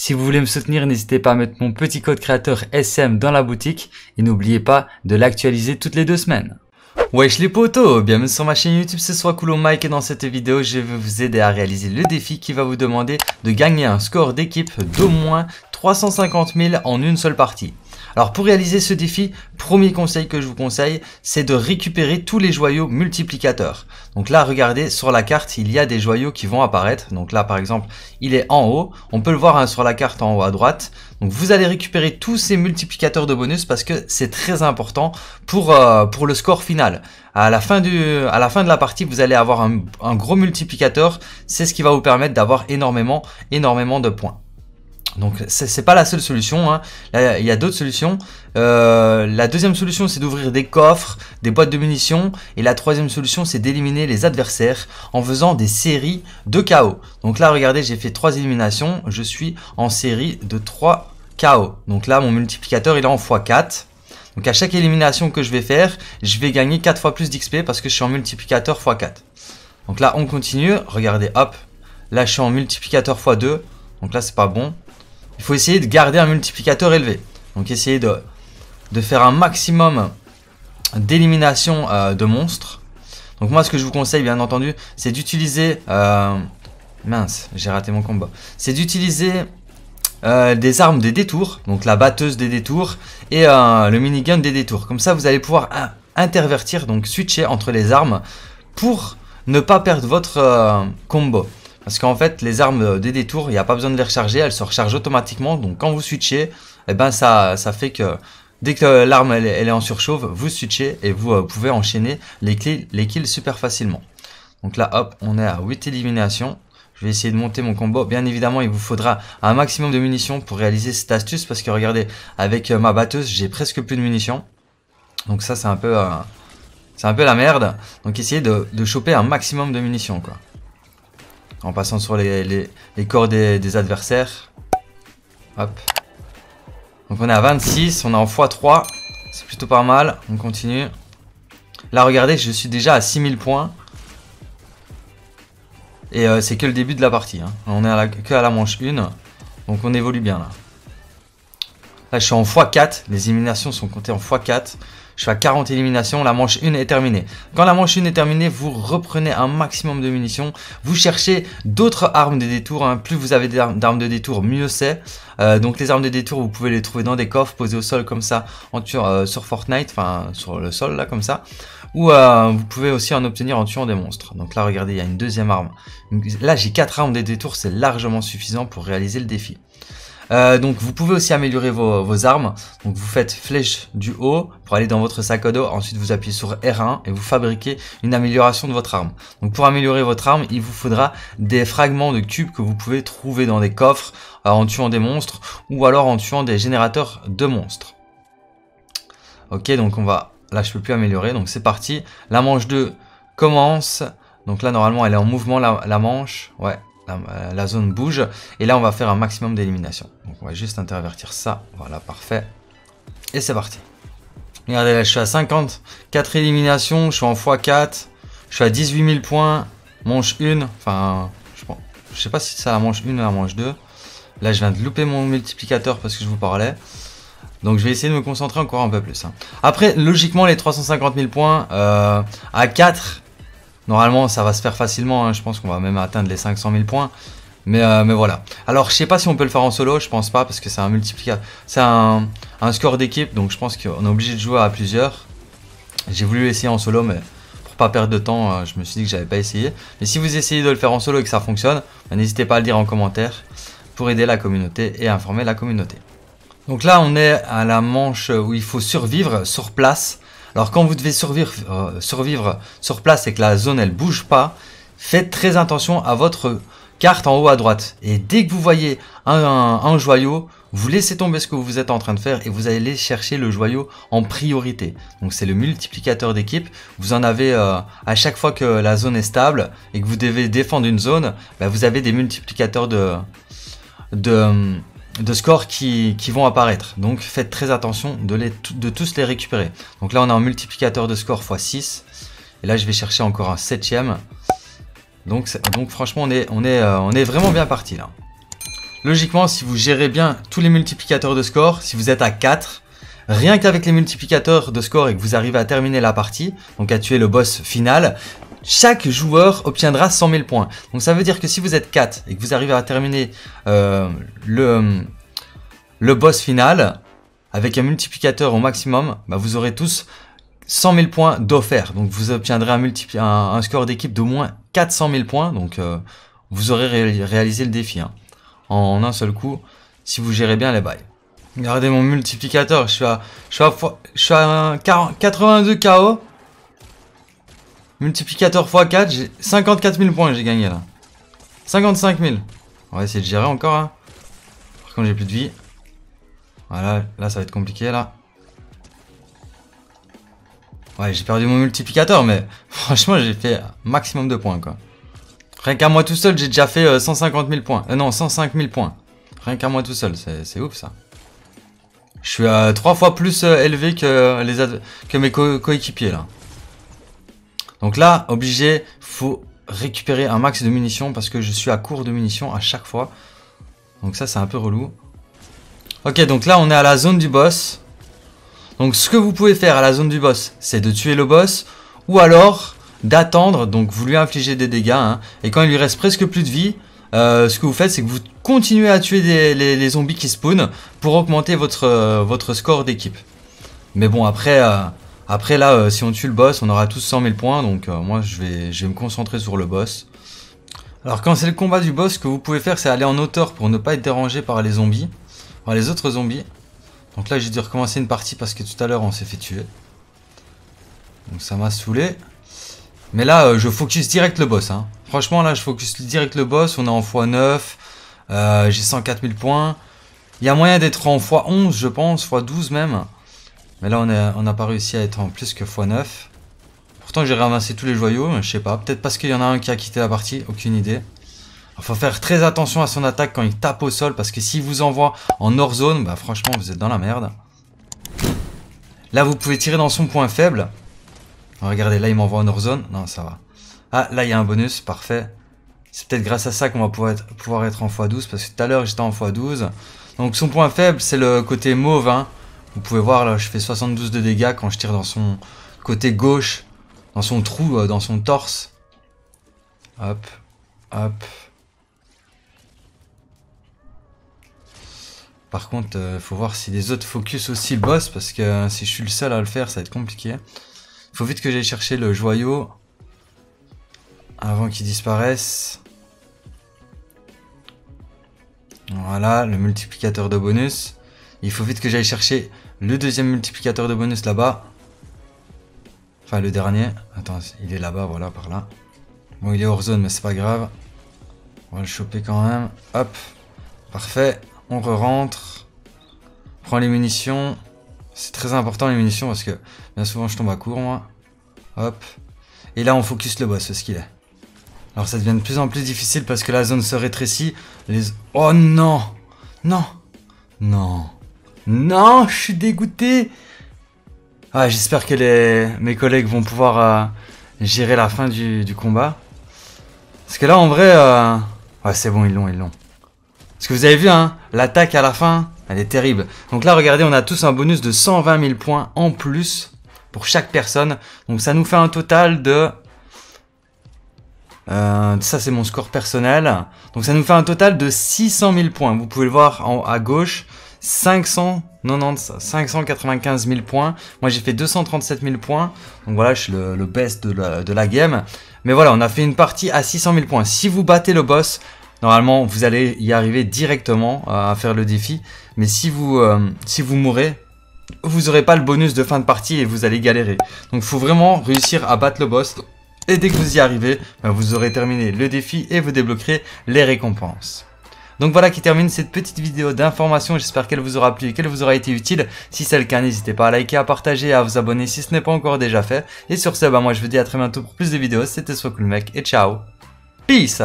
Si vous voulez me soutenir, n'hésitez pas à mettre mon petit code créateur SM dans la boutique et n'oubliez pas de l'actualiser toutes les deux semaines. Wesh les potos, bienvenue sur ma chaîne YouTube, Ce soit Mike et dans cette vidéo je vais vous aider à réaliser le défi qui va vous demander de gagner un score d'équipe d'au moins 350 000 en une seule partie. Alors pour réaliser ce défi, premier conseil que je vous conseille, c'est de récupérer tous les joyaux multiplicateurs. Donc là, regardez, sur la carte, il y a des joyaux qui vont apparaître. Donc là, par exemple, il est en haut. On peut le voir hein, sur la carte en haut à droite. Donc vous allez récupérer tous ces multiplicateurs de bonus parce que c'est très important pour, euh, pour le score final. À la, fin à la fin de la partie, vous allez avoir un gros multiplicateur. C'est ce qui va vous permettre d'avoir énormément, énormément de points. Donc c'est pas la seule solution, hein. il y a d'autres solutions. Euh, la deuxième solution c'est d'ouvrir des coffres, des boîtes de munitions, et la troisième solution c'est d'éliminer les adversaires en faisant des séries de KO. Donc là regardez j'ai fait trois éliminations, je suis en série de 3 KO. Donc là mon multiplicateur il est en x4. Donc à chaque élimination que je vais faire, je vais gagner 4 fois plus d'XP parce que je suis en multiplicateur x4. Donc là on continue, regardez hop, là je suis en multiplicateur x2, donc là c'est pas bon, il faut essayer de garder un multiplicateur élevé. Donc essayer de, de faire un maximum d'élimination euh, de monstres. Donc moi ce que je vous conseille bien entendu c'est d'utiliser... Euh, mince, j'ai raté mon combo. C'est d'utiliser euh, des armes des détours, donc la batteuse des détours et le minigun des détours. Comme ça vous allez pouvoir intervertir, donc switcher entre les armes pour ne pas perdre votre combo. Parce qu'en fait, les armes euh, des détours, il n'y a pas besoin de les recharger, elles se rechargent automatiquement. Donc quand vous switchez, eh ben ça, ça fait que dès que l'arme elle, est en surchauffe, vous switchez et vous euh, pouvez enchaîner les, kills, les super facilement. Donc là, hop, on est à 8 éliminations. Je vais essayer de monter mon combo. Bien évidemment, il vous faudra un maximum de munitions pour réaliser cette astuce. Parce que regardez, avec euh, ma batteuse, j'ai presque plus de munitions. Donc ça, c'est un peu... c'est un peu la merde. Donc essayez de, de choper un maximum de munitions, quoi en passant sur les, les, corps des, adversaires. Hop. Donc on est à 26, on est en x3, c'est plutôt pas mal, on continue. Là regardez, je suis déjà à 6000 points. Et euh, c'est que le début de la partie, hein. on est à que à la manche 1, donc on évolue bien là. Là, je suis en x4. Les éliminations sont comptées en x4. Je suis à 40 éliminations. La manche 1 est terminée. Quand la manche 1 est terminée, vous reprenez un maximum de munitions. Vous cherchez d'autres armes de détours. Hein. Plus vous avez d'armes de détour, mieux c'est. Euh, donc les armes de détours, vous pouvez les trouver dans des coffres posés au sol comme ça, en euh, sur Fortnite, enfin sur le sol là comme ça. Ou euh, vous pouvez aussi en obtenir en tuant des monstres. Donc là, regardez, il y a une deuxième arme. Là, j'ai 4 armes de détours, c'est largement suffisant pour réaliser le défi. Euh, donc vous pouvez aussi améliorer vos, armes. Donc vous faites flèche du haut pour aller dans votre sac à dos. Ensuite vous appuyez sur R1 et vous fabriquez une amélioration de votre arme. Donc pour améliorer votre arme, il vous faudra des fragments de cubes que vous pouvez trouver dans des coffres euh, en tuant des monstres ou alors en tuant des générateurs de monstres. Ok donc on va... Là je peux plus améliorer donc c'est parti. La manche 2 commence. Donc là normalement elle est en mouvement la, la manche. Ouais euh, la, zone bouge. Et là, on va faire un maximum d'élimination. Donc on va juste intervertir ça. Voilà, parfait. Et c'est parti. Regardez là, je suis à 54 éliminations, je suis en x4. Je suis à 18 000 points. Manche une Enfin, je, je sais pas si c'est la manche 1 ou la manche 2. Là, je viens de louper mon multiplicateur parce que je vous parlais. Donc je vais essayer de me concentrer encore un peu plus. Hein. Après, logiquement, les 350 000 points euh, à 4, Normalement, ça va se faire facilement. Hein. Je pense qu'on va même atteindre les 500 000 points. Euh, mais, voilà. Alors, je sais pas si on peut le faire en solo. Je pense pas parce que c'est un multiplicateur. C'est un, score d'équipe. Donc, je pense qu'on est obligé de jouer à plusieurs. J'ai voulu essayer en solo, mais pour pas perdre de temps, euh, je me suis dit que j'avais pas essayé. Mais si vous essayez de le faire en solo et que ça fonctionne, bah, n'hésitez pas à le dire en commentaire pour aider la communauté et informer la communauté. Donc là, on est à la manche où il faut survivre sur place. Alors quand vous devez survivre, euh, survivre sur place et que la zone elle bouge pas, faites très attention à votre carte en haut à droite. Et dès que vous voyez un, joyau, vous laissez tomber ce que vous êtes en train de faire et vous allez chercher le joyau en priorité. Donc c'est le multiplicateur d'équipe. Vous en avez euh, à chaque fois que la zone est stable et que vous devez défendre une zone, bah, vous avez des multiplicateurs de... de de scores qui, vont apparaître. Donc faites très attention de, les, de tous les récupérer. Donc là on a un multiplicateur de score x6. Et là je vais chercher encore un septième. Donc, donc franchement on est, on, est, euh, on est vraiment bien parti là. Logiquement si vous gérez bien tous les multiplicateurs de score, si vous êtes à 4, rien qu'avec les multiplicateurs de score et que vous arrivez à terminer la partie, donc à tuer le boss final, chaque joueur obtiendra 100 000 points. Donc ça veut dire que si vous êtes 4 et que vous arrivez à terminer euh, le, le boss final avec un multiplicateur au maximum, bah, vous aurez tous 100 000 points d'offert. Donc vous obtiendrez un, un, score d'équipe d'au moins 400 000 points. Donc euh, vous aurez réalisé le défi hein. en, un seul coup si vous gérez bien les bails. Regardez mon multiplicateur, je suis à, je suis à, 82 KO Multiplicateur x4, j'ai 54 000 points j'ai gagné là. 55 000. On va essayer de gérer encore. Hein. Par contre, j'ai plus de vie. Voilà, là ça va être compliqué là. Ouais, j'ai perdu mon multiplicateur, mais franchement, j'ai fait maximum de points quoi. Rien qu'à moi tout seul, j'ai déjà fait 150 euh, 000 points. Euh, non, 105 000 points. Rien qu'à moi tout seul, c'est ouf ça. Je suis à 3 fois plus euh, élevé que, les que mes coéquipiers là. Donc là, obligé, faut récupérer un max de munitions parce que je suis à court de munitions à chaque fois. Donc ça, c'est un peu relou. Ok, donc là, on est à la zone du boss. Donc ce que vous pouvez faire à la zone du boss, c'est de tuer le boss ou alors d'attendre, donc vous lui infligez des dégâts. Hein. et quand il lui reste presque plus de vie, euh, ce que vous faites, c'est que vous continuez à tuer les, zombies qui spawnent pour augmenter votre, euh, votre score d'équipe. Mais bon, après... Euh, après là, euh, si on tue le boss, on aura tous 100 000 points, donc euh, moi je vais, je vais me concentrer sur le boss. Alors quand c'est le combat du boss, ce que vous pouvez faire, c'est aller en hauteur pour ne pas être dérangé par les zombies, Par les autres zombies. Donc là j'ai dû recommencer une partie parce que tout à l'heure on s'est fait tuer. Donc ça m'a saoulé. Mais là, euh, je focus direct le boss. Hein. Franchement là, je focus direct le boss, on est en x9, j'ai 104 000 points. Il y a moyen d'être en x11 je pense, x12 même. Mais là, on n'a pas réussi à être en plus que x9. Pourtant, j'ai ramassé tous les joyaux, mais je sais pas. Peut-être parce qu'il y en a un qui a quitté la partie, aucune idée. Il faut faire très attention à son attaque quand il tape au sol, parce que s'il vous envoie en hors zone, bah franchement, vous êtes dans la merde. Là, vous pouvez tirer dans son point faible. regardez, là, il m'envoie en hors zone. Non, ça va. Ah, là, il y a un bonus, parfait. C'est peut-être grâce à ça qu'on va pouvoir être, pouvoir être en x12, parce que tout à l'heure, j'étais en x12. Donc, son point faible, c'est le côté mauve, hein. Vous pouvez voir, là, je fais 72 de dégâts quand je tire dans son côté gauche, dans son trou, euh, dans son torse. Hop, hop. Par contre, il euh, faut voir si les autres focus aussi le boss, parce que euh, si je suis le seul à le faire, ça va être compliqué. Faut vite que j'aille chercher le joyau avant qu'il disparaisse. Voilà, le multiplicateur de bonus. Il faut vite que j'aille chercher le deuxième multiplicateur de bonus là-bas. Enfin, le dernier. Attends, il est là-bas, voilà, par là. Bon, il est hors zone, mais c'est pas grave. On va le choper quand même. Hop. Parfait. On re-rentre. Prends les munitions. C'est très important les munitions parce que bien souvent je tombe à court moi. Hop. Et là on focus le boss, c'est ce qu'il est. Alors ça devient de plus en plus difficile parce que la zone se rétrécit. Les... Oh non Non Non non, je suis dégoûté. Ah, j'espère que mes collègues vont pouvoir euh, gérer la fin du, combat. Parce que là, en vrai... Euh... c'est bon, ils l'ont, ils l'ont. Parce que vous avez vu, hein, l'attaque à la fin, elle est terrible. Donc là, regardez, on a tous un bonus de 120 000 points en plus pour chaque personne. Donc ça nous fait un total de... Euh, ça, c'est mon score personnel. Donc ça nous fait un total de 600 000 points. Vous pouvez le voir à gauche. 590, 595 000 points. Moi, j'ai fait 237 000 points. Donc voilà, je suis le, best de la, game. Mais voilà, on a fait une partie à 600 000 points. Si vous battez le boss, normalement, vous allez y arriver directement euh, à faire le défi. Mais si vous, euh, si vous mourrez, vous n'aurez pas le bonus de fin de partie et vous allez galérer. Donc, faut vraiment réussir à battre le boss. Et dès que vous y arrivez, ben, vous aurez terminé le défi et vous débloquerez les récompenses. Donc voilà qui termine cette petite vidéo d'information. J'espère qu'elle vous aura plu et qu'elle vous aura été utile. Si c'est le cas, n'hésitez pas à liker, à partager et à vous abonner si ce n'est pas encore déjà fait. Et sur ce, bah moi je vous dis à très bientôt pour plus de vidéos. C'était Soit et ciao. Peace